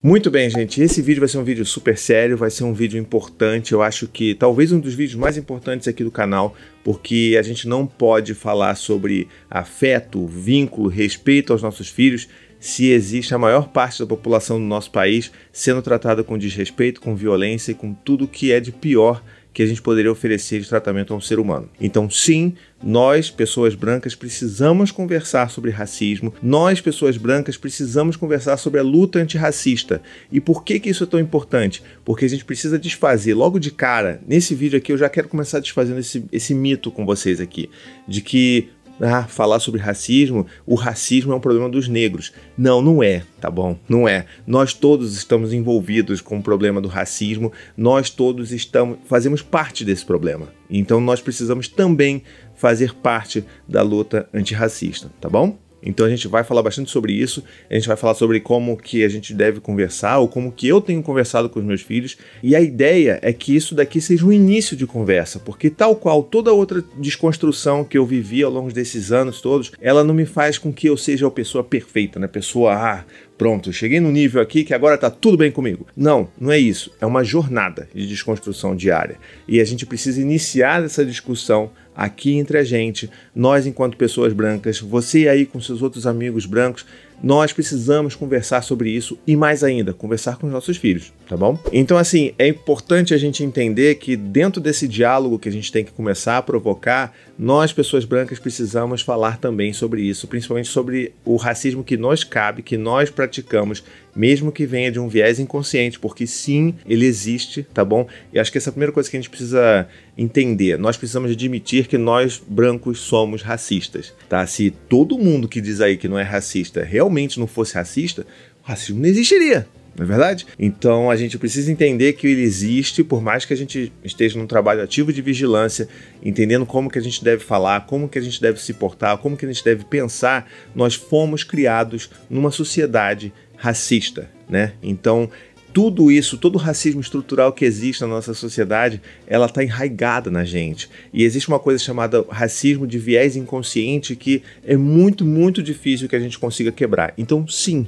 Muito bem, gente. Esse vídeo vai ser um vídeo super sério, vai ser um vídeo importante. Eu acho que talvez um dos vídeos mais importantes aqui do canal, porque a gente não pode falar sobre afeto, vínculo, respeito aos nossos filhos se existe a maior parte da população do nosso país sendo tratada com desrespeito, com violência e com tudo que é de pior que a gente poderia oferecer de tratamento a um ser humano. Então, sim, nós, pessoas brancas, precisamos conversar sobre racismo, nós, pessoas brancas, precisamos conversar sobre a luta antirracista. E por que, que isso é tão importante? Porque a gente precisa desfazer, logo de cara, nesse vídeo aqui, eu já quero começar desfazendo esse, esse mito com vocês aqui, de que ah, falar sobre racismo, o racismo é um problema dos negros. Não, não é, tá bom? Não é. Nós todos estamos envolvidos com o problema do racismo, nós todos estamos fazemos parte desse problema. Então nós precisamos também fazer parte da luta antirracista, tá bom? Então a gente vai falar bastante sobre isso, a gente vai falar sobre como que a gente deve conversar ou como que eu tenho conversado com os meus filhos. E a ideia é que isso daqui seja um início de conversa, porque tal qual toda outra desconstrução que eu vivi ao longo desses anos todos, ela não me faz com que eu seja a pessoa perfeita, né? Pessoa ah, pronto, cheguei no nível aqui que agora tá tudo bem comigo. Não, não é isso. É uma jornada de desconstrução diária. E a gente precisa iniciar essa discussão aqui entre a gente, nós enquanto pessoas brancas, você aí com seus outros amigos brancos, nós precisamos conversar sobre isso e mais ainda, conversar com os nossos filhos, tá bom? Então assim, é importante a gente entender que dentro desse diálogo que a gente tem que começar a provocar, nós pessoas brancas precisamos falar também sobre isso, principalmente sobre o racismo que nos cabe, que nós praticamos mesmo que venha de um viés inconsciente, porque sim, ele existe, tá bom? E acho que essa é a primeira coisa que a gente precisa entender. Nós precisamos admitir que nós brancos somos racistas, tá? Se todo mundo que diz aí que não é racista realmente não fosse racista, racismo não existiria não é verdade? Então a gente precisa entender que ele existe, por mais que a gente esteja num trabalho ativo de vigilância, entendendo como que a gente deve falar, como que a gente deve se portar, como que a gente deve pensar, nós fomos criados numa sociedade racista, né? Então tudo isso, todo o racismo estrutural que existe na nossa sociedade, ela está enraigada na gente. E existe uma coisa chamada racismo de viés inconsciente que é muito, muito difícil que a gente consiga quebrar. Então, sim,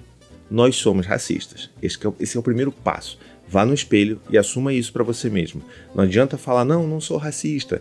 nós somos racistas. Esse é, o, esse é o primeiro passo. Vá no espelho e assuma isso para você mesmo. Não adianta falar, não, não sou racista.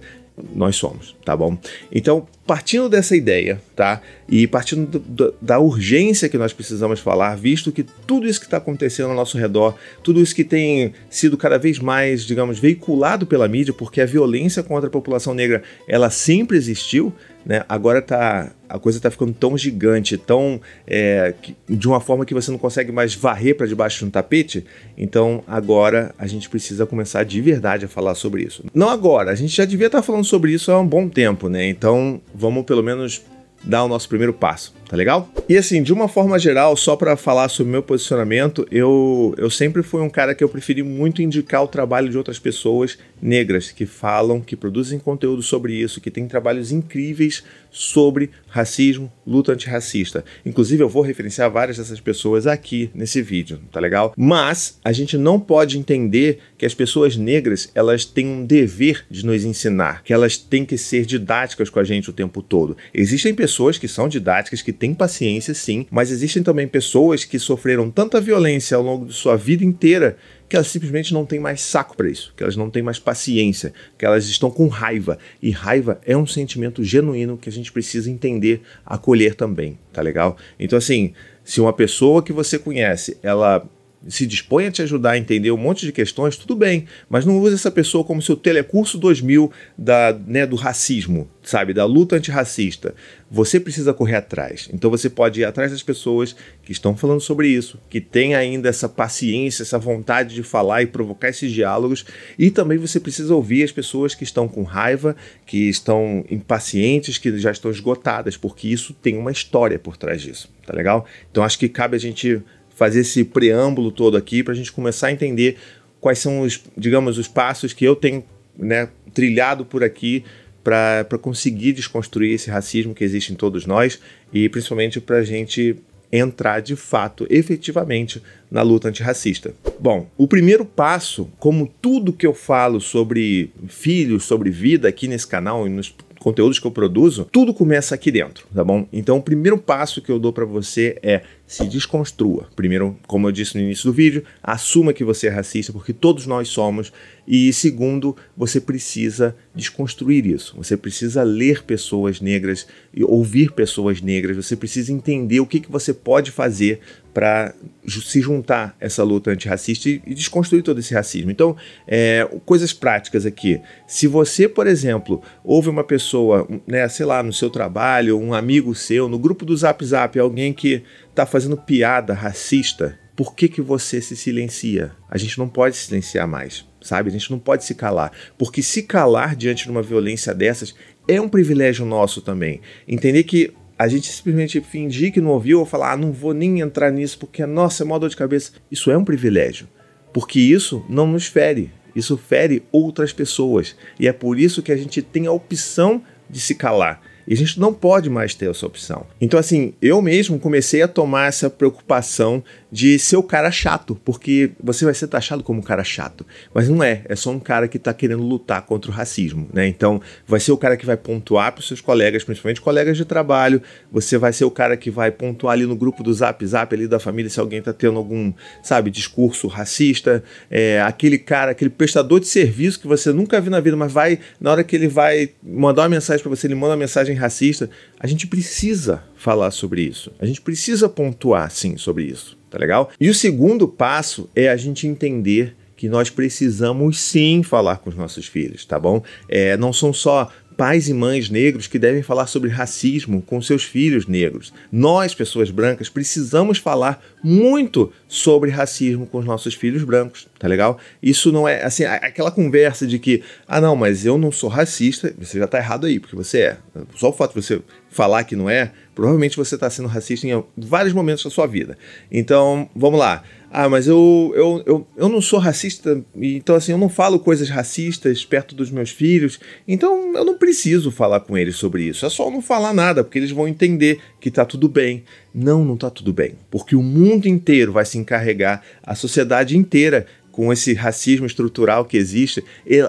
Nós somos, tá bom? Então, partindo dessa ideia, tá? E partindo do, da urgência que nós precisamos falar, visto que tudo isso que está acontecendo ao nosso redor, tudo isso que tem sido cada vez mais, digamos, veiculado pela mídia, porque a violência contra a população negra, ela sempre existiu, né? Agora tá, a coisa tá ficando tão gigante, tão é, que, de uma forma que você não consegue mais varrer para debaixo de um tapete. Então agora a gente precisa começar de verdade a falar sobre isso. Não agora, a gente já devia estar tá falando sobre isso há um bom tempo, né? Então vamos pelo menos dar o nosso primeiro passo tá legal? E assim, de uma forma geral, só para falar sobre o meu posicionamento, eu, eu sempre fui um cara que eu preferi muito indicar o trabalho de outras pessoas negras que falam, que produzem conteúdo sobre isso, que tem trabalhos incríveis sobre racismo, luta antirracista. Inclusive, eu vou referenciar várias dessas pessoas aqui nesse vídeo, tá legal? Mas a gente não pode entender que as pessoas negras, elas têm um dever de nos ensinar, que elas têm que ser didáticas com a gente o tempo todo. Existem pessoas que são didáticas, que tem paciência sim, mas existem também pessoas que sofreram tanta violência ao longo de sua vida inteira que elas simplesmente não têm mais saco para isso, que elas não têm mais paciência, que elas estão com raiva. E raiva é um sentimento genuíno que a gente precisa entender, acolher também, tá legal? Então assim, se uma pessoa que você conhece, ela se dispõe a te ajudar a entender um monte de questões, tudo bem, mas não use essa pessoa como seu telecurso 2000 da, né, do racismo, sabe, da luta antirracista. Você precisa correr atrás. Então você pode ir atrás das pessoas que estão falando sobre isso, que têm ainda essa paciência, essa vontade de falar e provocar esses diálogos, e também você precisa ouvir as pessoas que estão com raiva, que estão impacientes, que já estão esgotadas, porque isso tem uma história por trás disso, tá legal? Então acho que cabe a gente fazer esse preâmbulo todo aqui para a gente começar a entender quais são os, digamos, os passos que eu tenho né, trilhado por aqui para conseguir desconstruir esse racismo que existe em todos nós e principalmente para a gente entrar de fato, efetivamente, na luta antirracista. Bom, o primeiro passo, como tudo que eu falo sobre filhos, sobre vida aqui nesse canal e nos conteúdos que eu produzo, tudo começa aqui dentro, tá bom? Então, o primeiro passo que eu dou para você é se desconstrua. Primeiro, como eu disse no início do vídeo, assuma que você é racista, porque todos nós somos. E segundo, você precisa desconstruir isso. Você precisa ler pessoas negras e ouvir pessoas negras. Você precisa entender o que, que você pode fazer para se juntar essa luta antirracista e, e desconstruir todo esse racismo. Então, é, coisas práticas aqui. Se você, por exemplo, ouve uma pessoa, né, sei lá, no seu trabalho, um amigo seu, no grupo do Zap Zap, alguém que está fazendo piada racista, por que, que você se silencia? A gente não pode se silenciar mais, sabe? A gente não pode se calar. Porque se calar diante de uma violência dessas é um privilégio nosso também. Entender que a gente simplesmente fingir que não ouviu ou falar, ah, não vou nem entrar nisso porque, nossa, é mó dor de cabeça. Isso é um privilégio. Porque isso não nos fere. Isso fere outras pessoas. E é por isso que a gente tem a opção de se calar. E a gente não pode mais ter essa opção. Então, assim, eu mesmo comecei a tomar essa preocupação de ser o cara chato, porque você vai ser taxado como um cara chato. Mas não é, é só um cara que está querendo lutar contra o racismo, né? Então, vai ser o cara que vai pontuar para os seus colegas, principalmente colegas de trabalho, você vai ser o cara que vai pontuar ali no grupo do Zap Zap ali da família se alguém está tendo algum, sabe, discurso racista, é, aquele cara, aquele prestador de serviço que você nunca viu na vida, mas vai, na hora que ele vai mandar uma mensagem para você, ele manda uma mensagem racista, a gente precisa falar sobre isso. A gente precisa pontuar, sim, sobre isso, tá legal? E o segundo passo é a gente entender que nós precisamos sim falar com os nossos filhos, tá bom? É, não são só pais e mães negros que devem falar sobre racismo com seus filhos negros. Nós, pessoas brancas, precisamos falar muito sobre racismo com os nossos filhos brancos, tá legal? Isso não é, assim, aquela conversa de que, ah não, mas eu não sou racista, você já tá errado aí, porque você é. Só o fato de você falar que não é, provavelmente você tá sendo racista em vários momentos da sua vida. Então, vamos lá. Ah, mas eu, eu, eu, eu não sou racista, então assim, eu não falo coisas racistas perto dos meus filhos, então eu não preciso falar com eles sobre isso. É só não falar nada, porque eles vão entender que tá tudo bem não, não está tudo bem, porque o mundo inteiro vai se encarregar, a sociedade inteira, com esse racismo estrutural que existe,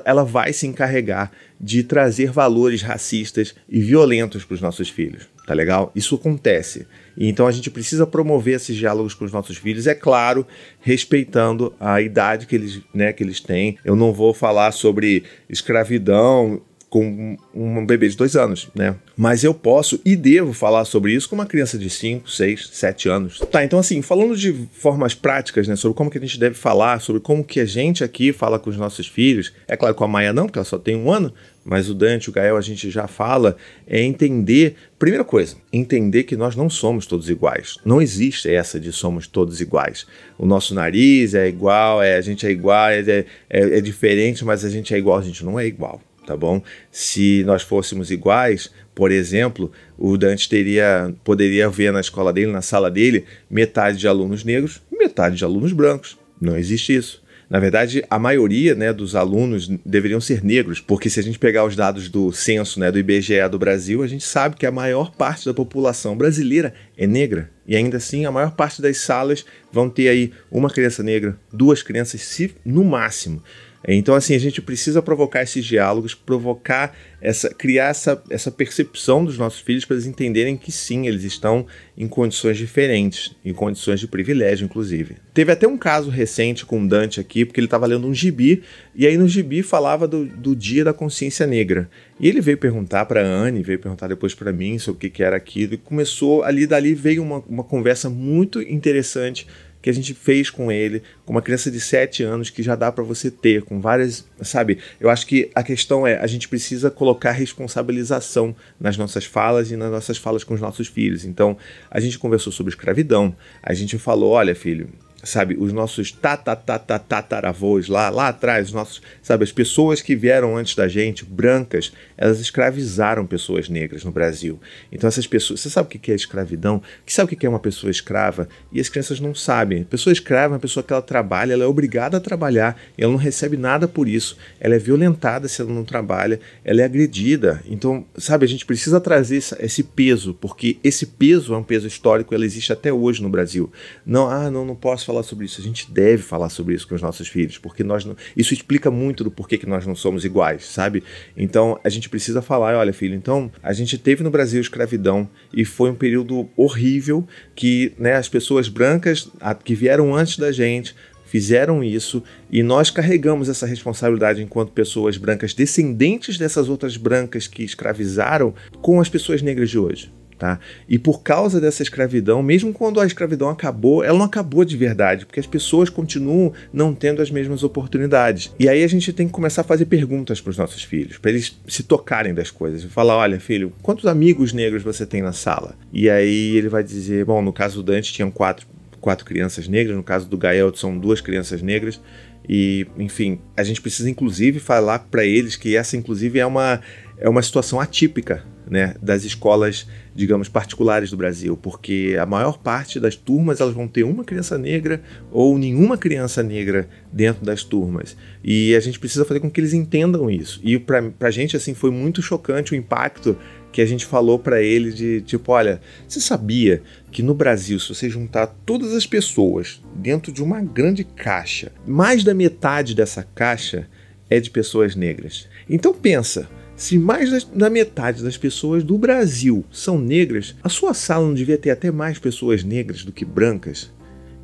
ela vai se encarregar de trazer valores racistas e violentos para os nossos filhos, tá legal? Isso acontece. Então a gente precisa promover esses diálogos com os nossos filhos, é claro, respeitando a idade que eles, né, que eles têm. Eu não vou falar sobre escravidão com um bebê de dois anos, né? Mas eu posso e devo falar sobre isso com uma criança de 5, 6, 7 anos. Tá, então assim, falando de formas práticas, né, sobre como que a gente deve falar, sobre como que a gente aqui fala com os nossos filhos, é claro que a Maia não, porque ela só tem um ano, mas o Dante, o Gael, a gente já fala, é entender, primeira coisa, entender que nós não somos todos iguais. Não existe essa de somos todos iguais. O nosso nariz é igual, é, a gente é igual, é, é, é diferente, mas a gente é igual, a gente não é igual tá bom? Se nós fôssemos iguais, por exemplo, o Dante teria, poderia ver na escola dele, na sala dele, metade de alunos negros, metade de alunos brancos. Não existe isso. Na verdade, a maioria né, dos alunos deveriam ser negros, porque se a gente pegar os dados do censo né, do IBGE do Brasil, a gente sabe que a maior parte da população brasileira é negra. E ainda assim, a maior parte das salas vão ter aí uma criança negra, duas crianças, se no máximo. Então, assim, a gente precisa provocar esses diálogos, provocar essa, criar essa, essa percepção dos nossos filhos para eles entenderem que sim, eles estão em condições diferentes, em condições de privilégio, inclusive. Teve até um caso recente com o Dante aqui, porque ele estava lendo um gibi, e aí no gibi falava do, do Dia da Consciência Negra. E ele veio perguntar para a Anne, veio perguntar depois para mim sobre o que, que era aquilo, e começou ali, dali veio uma, uma conversa muito interessante que a gente fez com ele, com uma criança de 7 anos que já dá para você ter, com várias, sabe? Eu acho que a questão é, a gente precisa colocar responsabilização nas nossas falas e nas nossas falas com os nossos filhos. Então, a gente conversou sobre escravidão, a gente falou, olha, filho, sabe, os nossos tatatatataravôs lá, lá atrás, nossos, sabe, as pessoas que vieram antes da gente, brancas, elas escravizaram pessoas negras no Brasil. Então essas pessoas, você sabe o que é escravidão? Você sabe o que é uma pessoa escrava? E as crianças não sabem. Pessoa escrava é uma pessoa que ela trabalha, ela é obrigada a trabalhar, ela não recebe nada por isso, ela é violentada se ela não trabalha, ela é agredida. Então, sabe, a gente precisa trazer esse peso, porque esse peso é um peso histórico, ela existe até hoje no Brasil. Não, ah, não, não posso falar sobre isso, a gente deve falar sobre isso com os nossos filhos, porque nós não, isso explica muito do porquê que nós não somos iguais, sabe? Então a gente precisa falar, olha filho, então a gente teve no Brasil escravidão e foi um período horrível que né, as pessoas brancas a, que vieram antes da gente fizeram isso e nós carregamos essa responsabilidade enquanto pessoas brancas descendentes dessas outras brancas que escravizaram com as pessoas negras de hoje. Tá? E por causa dessa escravidão, mesmo quando a escravidão acabou, ela não acabou de verdade, porque as pessoas continuam não tendo as mesmas oportunidades. E aí a gente tem que começar a fazer perguntas para os nossos filhos, para eles se tocarem das coisas. Falar, olha, filho, quantos amigos negros você tem na sala? E aí ele vai dizer, bom, no caso do Dante tinham quatro, quatro crianças negras, no caso do Gael são duas crianças negras. E, enfim, a gente precisa inclusive falar para eles que essa, inclusive, é uma é uma situação atípica né, das escolas, digamos, particulares do Brasil, porque a maior parte das turmas elas vão ter uma criança negra ou nenhuma criança negra dentro das turmas. E a gente precisa fazer com que eles entendam isso. E para a gente, assim, foi muito chocante o impacto que a gente falou para ele de tipo, olha, você sabia que no Brasil, se você juntar todas as pessoas dentro de uma grande caixa, mais da metade dessa caixa é de pessoas negras. Então pensa, se mais da metade das pessoas do Brasil são negras, a sua sala não devia ter até mais pessoas negras do que brancas?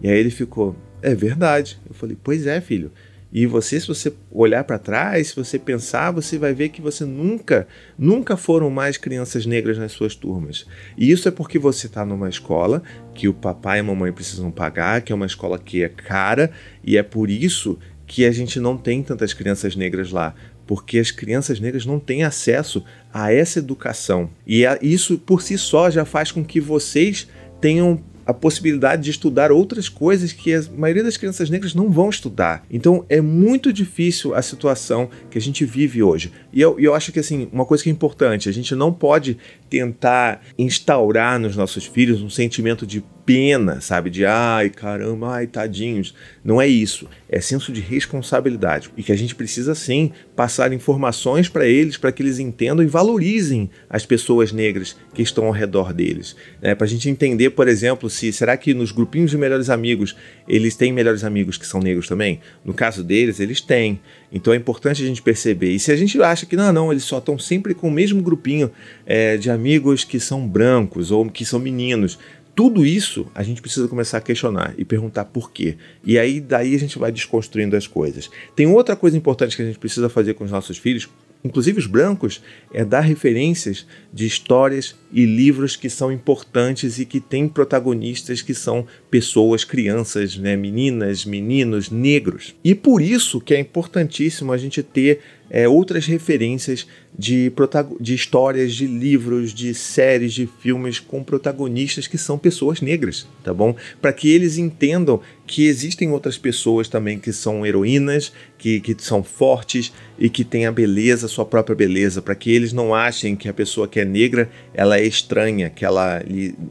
E aí ele ficou: É verdade. Eu falei: Pois é, filho. E você, se você olhar para trás, se você pensar, você vai ver que você nunca, nunca foram mais crianças negras nas suas turmas. E isso é porque você está numa escola que o papai e a mamãe precisam pagar, que é uma escola que é cara, e é por isso que a gente não tem tantas crianças negras lá porque as crianças negras não têm acesso a essa educação. E isso por si só já faz com que vocês tenham a possibilidade de estudar outras coisas que a maioria das crianças negras não vão estudar. Então é muito difícil a situação que a gente vive hoje. E eu, eu acho que, assim, uma coisa que é importante, a gente não pode tentar instaurar nos nossos filhos um sentimento de pena, sabe? De ai, caramba, ai, tadinhos. Não é isso. É senso de responsabilidade. E que a gente precisa, sim, passar informações para eles, para que eles entendam e valorizem as pessoas negras que estão ao redor deles. Né? para a gente entender, por exemplo, se será que nos grupinhos de melhores amigos eles têm melhores amigos que são negros também? No caso deles, eles têm. Então é importante a gente perceber. E se a gente acha que não, não, eles só estão sempre com o mesmo grupinho é, de amigos que são brancos ou que são meninos, tudo isso a gente precisa começar a questionar e perguntar por quê. E aí daí a gente vai desconstruindo as coisas. Tem outra coisa importante que a gente precisa fazer com os nossos filhos inclusive os brancos, é dar referências de histórias e livros que são importantes e que têm protagonistas que são pessoas, crianças, né, meninas, meninos, negros. E por isso que é importantíssimo a gente ter é, outras referências de, de histórias, de livros, de séries, de filmes com protagonistas que são pessoas negras, tá bom? Para que eles entendam que existem outras pessoas também que são heroínas, que, que são fortes e que têm a beleza, sua própria beleza, para que eles não achem que a pessoa que é negra ela é estranha, que ela,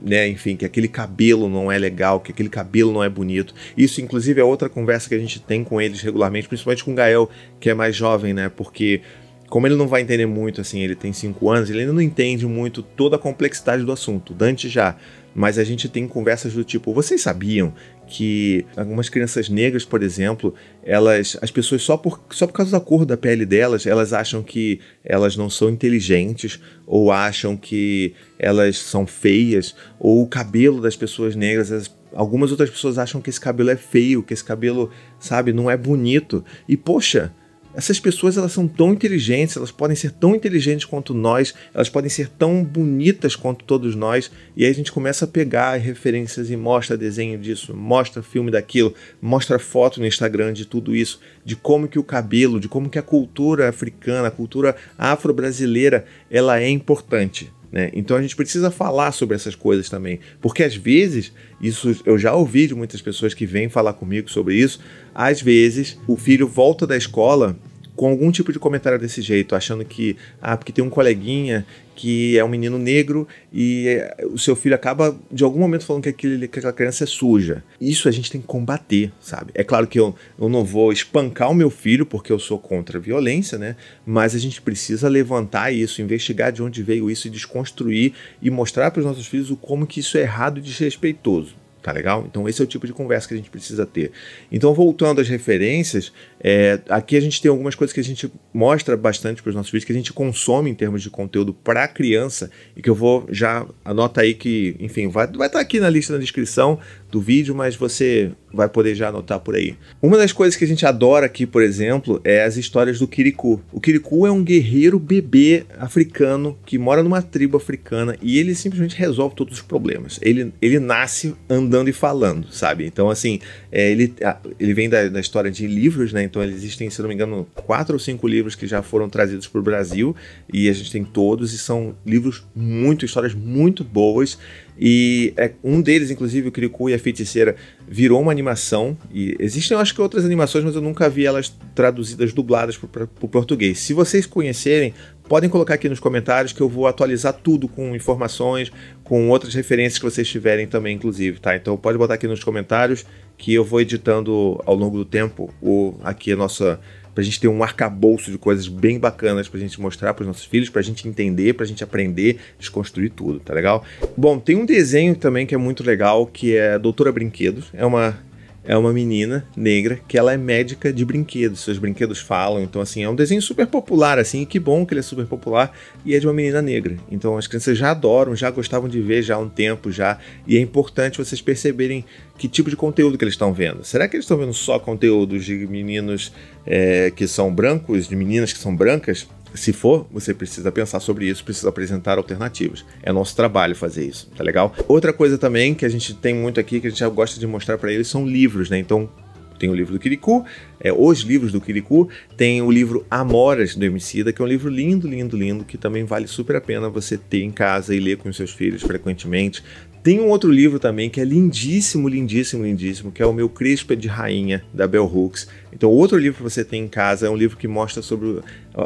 né, enfim, que aquele cabelo não é legal, que aquele cabelo não é bonito. Isso, inclusive, é outra conversa que a gente tem com eles regularmente, principalmente com o Gael, que é mais jovem, né? Porque como ele não vai entender muito, assim, ele tem 5 anos, ele ainda não entende muito toda a complexidade do assunto. Dante já. Mas a gente tem conversas do tipo: vocês sabiam que algumas crianças negras, por exemplo, elas, as pessoas só por, só por causa da cor da pele delas, elas acham que elas não são inteligentes ou acham que elas são feias ou o cabelo das pessoas negras, as, algumas outras pessoas acham que esse cabelo é feio, que esse cabelo, sabe, não é bonito. E poxa, essas pessoas elas são tão inteligentes, elas podem ser tão inteligentes quanto nós, elas podem ser tão bonitas quanto todos nós, e aí a gente começa a pegar referências e mostra desenho disso, mostra filme daquilo, mostra foto no Instagram de tudo isso, de como que o cabelo, de como que a cultura africana, a cultura afro-brasileira, ela é importante. Né? Então a gente precisa falar sobre essas coisas também, porque às vezes, isso eu já ouvi de muitas pessoas que vêm falar comigo sobre isso, às vezes o filho volta da escola com algum tipo de comentário desse jeito, achando que, ah, porque tem um coleguinha que é um menino negro e eh, o seu filho acaba de algum momento falando que, aquele, que aquela criança é suja. Isso a gente tem que combater, sabe? É claro que eu, eu não vou espancar o meu filho porque eu sou contra a violência, né? Mas a gente precisa levantar isso, investigar de onde veio isso e desconstruir e mostrar para os nossos filhos o como que isso é errado e desrespeitoso tá legal? Então esse é o tipo de conversa que a gente precisa ter. Então voltando às referências, é, aqui a gente tem algumas coisas que a gente mostra bastante para os nossos vídeos, que a gente consome em termos de conteúdo para criança e que eu vou já, anota aí que, enfim, vai estar vai tá aqui na lista na descrição, do vídeo, mas você vai poder já anotar por aí. Uma das coisas que a gente adora aqui, por exemplo, é as histórias do Kirikou. O Kirikou é um guerreiro bebê africano que mora numa tribo africana e ele simplesmente resolve todos os problemas. Ele, ele nasce andando e falando, sabe? Então, assim, é, ele, ele vem da, da, história de livros, né? Então, existem, se não me engano, quatro ou cinco livros que já foram trazidos para o Brasil e a gente tem todos e são livros muito, histórias muito boas e é, um deles, inclusive, o Kirikou e a Feiticeira, virou uma animação. E existem, eu acho que outras animações, mas eu nunca vi elas traduzidas, dubladas para o português. Se vocês conhecerem, podem colocar aqui nos comentários que eu vou atualizar tudo com informações, com outras referências que vocês tiverem também, inclusive, tá? Então pode botar aqui nos comentários que eu vou editando ao longo do tempo o, aqui a nossa pra gente ter um arcabouço de coisas bem bacanas pra gente mostrar pros nossos filhos, pra gente entender, pra gente aprender, desconstruir tudo, tá legal? Bom, tem um desenho também que é muito legal, que é Doutora Brinquedos. É uma é uma menina negra que ela é médica de brinquedos. Seus brinquedos falam, então assim, é um desenho super popular, assim, e que bom que ele é super popular e é de uma menina negra. Então as crianças já adoram, já gostavam de ver já há um tempo já, e é importante vocês perceberem que tipo de conteúdo que eles estão vendo. Será que eles estão vendo só conteúdos de meninos é, que são brancos, de meninas que são brancas? se for, você precisa pensar sobre isso, precisa apresentar alternativas. É nosso trabalho fazer isso, tá legal? Outra coisa também que a gente tem muito aqui, que a gente gosta de mostrar para eles, são livros, né? Então, tem o livro do Kirikou, é, os livros do Kirikou, tem o livro Amoras do Emicida, que é um livro lindo, lindo, lindo, que também vale super a pena você ter em casa e ler com os seus filhos frequentemente. Tem um outro livro também que é lindíssimo, lindíssimo, lindíssimo, que é o meu Crespa é de Rainha, da Bell Hooks. Então, outro livro que você tem em casa é um livro que mostra sobre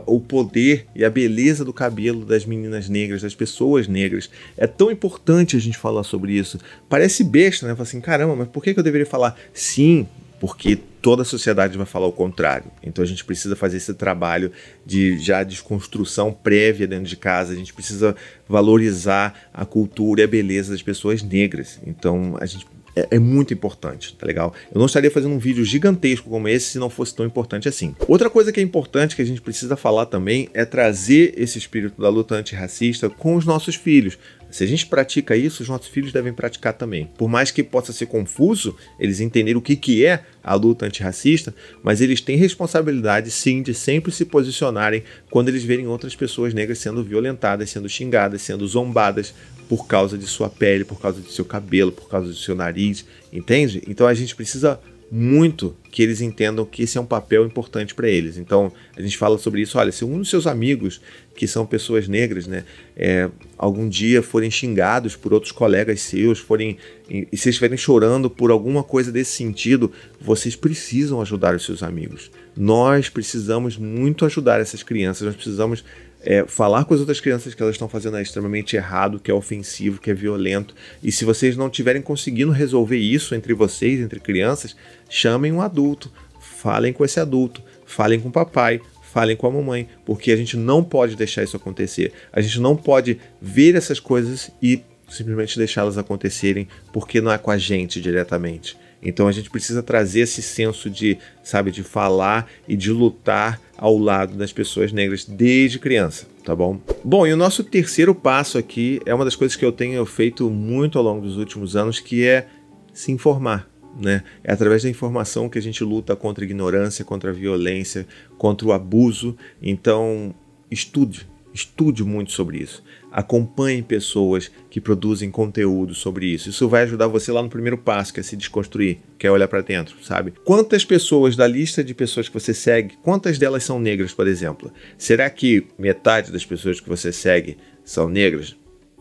o poder e a beleza do cabelo das meninas negras, das pessoas negras. É tão importante a gente falar sobre isso. Parece besta, né? Falar assim, caramba, mas por que eu deveria falar? Sim, porque toda a sociedade vai falar o contrário. Então a gente precisa fazer esse trabalho de já desconstrução prévia dentro de casa, a gente precisa valorizar a cultura e a beleza das pessoas negras. Então a gente é, é, muito importante, tá legal? Eu não estaria fazendo um vídeo gigantesco como esse se não fosse tão importante assim. Outra coisa que é importante que a gente precisa falar também é trazer esse espírito da luta antirracista com os nossos filhos. Se a gente pratica isso, os nossos filhos devem praticar também. Por mais que possa ser confuso, eles entenderem o que, que é a luta antirracista, mas eles têm responsabilidade sim de sempre se posicionarem quando eles verem outras pessoas negras sendo violentadas, sendo xingadas, sendo zombadas por causa de sua pele, por causa de seu cabelo, por causa do seu nariz, entende? Então a gente precisa muito que eles entendam que esse é um papel importante para eles. Então, a gente fala sobre isso. Olha, se um dos seus amigos, que são pessoas negras, né, é, algum dia forem xingados por outros colegas seus, forem e se estiverem chorando por alguma coisa desse sentido, vocês precisam ajudar os seus amigos. Nós precisamos muito ajudar essas crianças. Nós precisamos é, falar com as outras crianças que elas estão fazendo é extremamente errado, que é ofensivo, que é violento. E se vocês não tiverem conseguindo resolver isso entre vocês, entre crianças, chamem um adulto, falem com esse adulto, falem com o papai, falem com a mamãe, porque a gente não pode deixar isso acontecer. A gente não pode ver essas coisas e simplesmente deixá-las acontecerem porque não é com a gente diretamente. Então a gente precisa trazer esse senso de, sabe, de falar e de lutar ao lado das pessoas negras desde criança, tá bom? Bom, e o nosso terceiro passo aqui é uma das coisas que eu tenho feito muito ao longo dos últimos anos, que é se informar. Né? É através da informação que a gente luta contra a ignorância, contra a violência, contra o abuso. Então, estude, Estude muito sobre isso. Acompanhe pessoas que produzem conteúdo sobre isso. Isso vai ajudar você lá no primeiro passo, que é se desconstruir, que é olhar para dentro, sabe? Quantas pessoas da lista de pessoas que você segue, quantas delas são negras, por exemplo? Será que metade das pessoas que você segue são negras?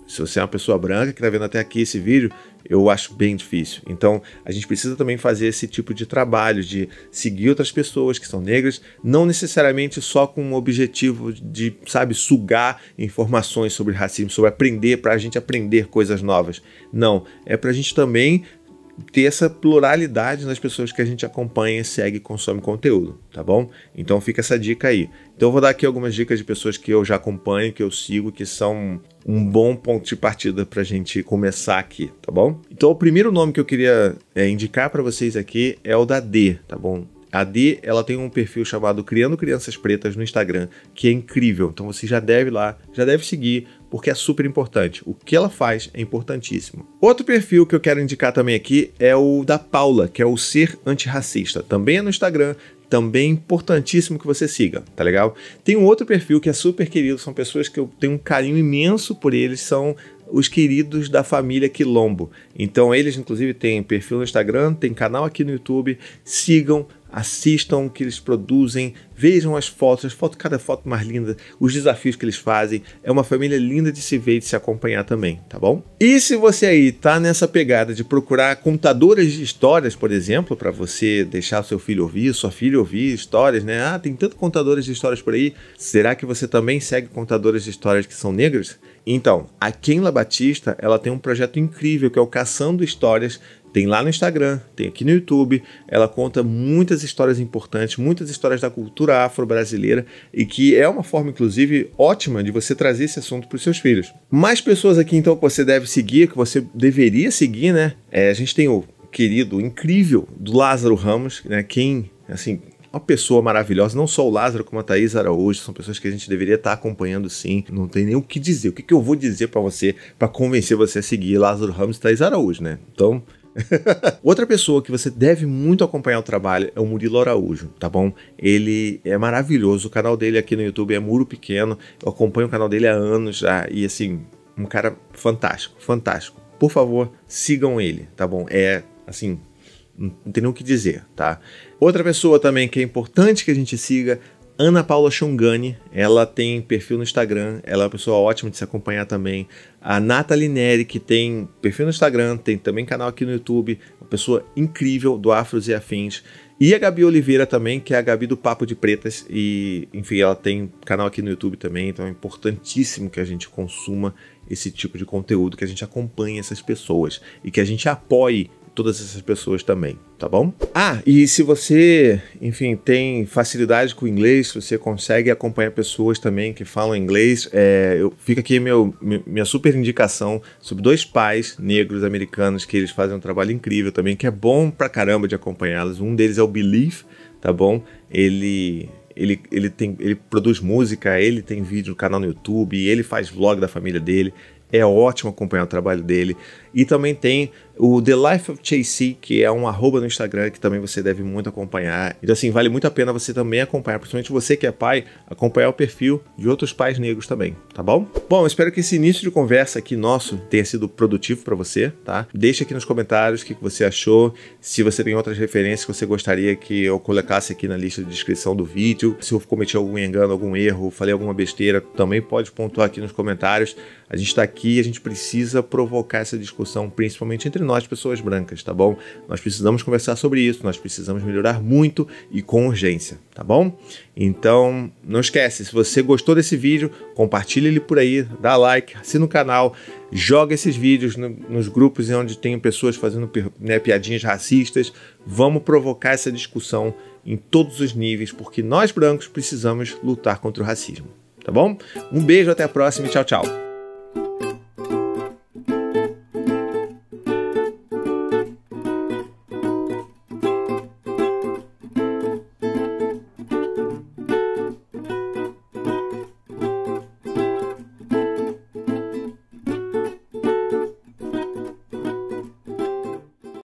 Se você é uma pessoa branca que está vendo até aqui esse vídeo, eu acho bem difícil. Então, a gente precisa também fazer esse tipo de trabalho, de seguir outras pessoas que são negras, não necessariamente só com o objetivo de, sabe, sugar informações sobre racismo, sobre aprender, para a gente aprender coisas novas. Não, é para a gente também ter essa pluralidade nas pessoas que a gente acompanha, segue e consome conteúdo, tá bom? Então fica essa dica aí. Então eu vou dar aqui algumas dicas de pessoas que eu já acompanho, que eu sigo, que são um bom ponto de partida para a gente começar aqui, tá bom? Então o primeiro nome que eu queria é, indicar para vocês aqui é o da D, tá bom? A D, ela tem um perfil chamado Criando Crianças Pretas no Instagram, que é incrível. Então você já deve lá, já deve seguir, porque é super importante. O que ela faz é importantíssimo. Outro perfil que eu quero indicar também aqui é o da Paula, que é o Ser Antirracista. Também é no Instagram, também é importantíssimo que você siga, tá legal? Tem um outro perfil que é super querido, são pessoas que eu tenho um carinho imenso por eles, são os queridos da família Quilombo. Então eles inclusive têm perfil no Instagram, tem canal aqui no YouTube. Sigam, assistam o que eles produzem, vejam as fotos, as fotos, cada foto mais linda, os desafios que eles fazem. É uma família linda de se ver e de se acompanhar também, tá bom? E se você aí tá nessa pegada de procurar contadoras de histórias, por exemplo, para você deixar seu filho ouvir, sua filha ouvir histórias, né? Ah, tem tanto contadoras de histórias por aí. Será que você também segue contadoras de histórias que são negras? Então, a Kenla Batista, ela tem um projeto incrível que é o Caçando Histórias tem lá no Instagram, tem aqui no YouTube. Ela conta muitas histórias importantes, muitas histórias da cultura afro-brasileira e que é uma forma, inclusive, ótima de você trazer esse assunto para os seus filhos. Mais pessoas aqui, então, que você deve seguir, que você deveria seguir, né? É, a gente tem o querido, incrível do Lázaro Ramos, né? Quem, assim, uma pessoa maravilhosa, não só o Lázaro como a Thaís Araújo, são pessoas que a gente deveria estar acompanhando sim, não tem nem o que dizer, o que, que eu vou dizer para você, para convencer você a seguir Lázaro Ramos e Thaís Araújo, né? Então, Outra pessoa que você deve muito acompanhar o trabalho é o Murilo Araújo, tá bom? Ele é maravilhoso, o canal dele aqui no YouTube é Muro Pequeno, eu acompanho o canal dele há anos já, e assim, um cara fantástico, fantástico. Por favor, sigam ele, tá bom? É, assim, não tem nem o que dizer, tá? Outra pessoa também que é importante que a gente siga Ana Paula Xungani, ela tem perfil no Instagram, ela é uma pessoa ótima de se acompanhar também. A Nathalie Neri, que tem perfil no Instagram, tem também canal aqui no YouTube, uma pessoa incrível do Afros e Afins. E a Gabi Oliveira também, que é a Gabi do Papo de Pretas, e enfim, ela tem canal aqui no YouTube também, então é importantíssimo que a gente consuma esse tipo de conteúdo, que a gente acompanhe essas pessoas e que a gente apoie todas essas pessoas também, tá bom? Ah, e se você, enfim, tem facilidade com o inglês, você consegue acompanhar pessoas também que falam inglês, é, eu, fica aqui meu, minha super indicação sobre dois pais negros americanos que eles fazem um trabalho incrível também, que é bom pra caramba de acompanhá-los. Um deles é o Belief, tá bom? Ele ele, ele, tem, ele produz música, ele tem vídeo no canal no YouTube, ele faz vlog da família dele. É ótimo acompanhar o trabalho dele. E também tem o The Life of JC, que é um arroba no Instagram, que também você deve muito acompanhar. Então, assim, vale muito a pena você também acompanhar, principalmente você que é pai, acompanhar o perfil de outros pais negros também, tá bom? Bom, espero que esse início de conversa aqui nosso tenha sido produtivo para você, tá? Deixa aqui nos comentários o que você achou, se você tem outras referências que você gostaria que eu colocasse aqui na lista de descrição do vídeo. Se eu cometi algum engano, algum erro, falei alguma besteira, também pode pontuar aqui nos comentários. A gente está aqui, a gente precisa provocar essa discussão discussão, principalmente entre nós, pessoas brancas, tá bom? Nós precisamos conversar sobre isso, nós precisamos melhorar muito e com urgência, tá bom? Então, não esquece, se você gostou desse vídeo, compartilha ele por aí, dá like, assina o canal, joga esses vídeos no, nos grupos onde tem pessoas fazendo né, piadinhas racistas. Vamos provocar essa discussão em todos os níveis, porque nós brancos precisamos lutar contra o racismo, tá bom? Um beijo, até a próxima e tchau, tchau.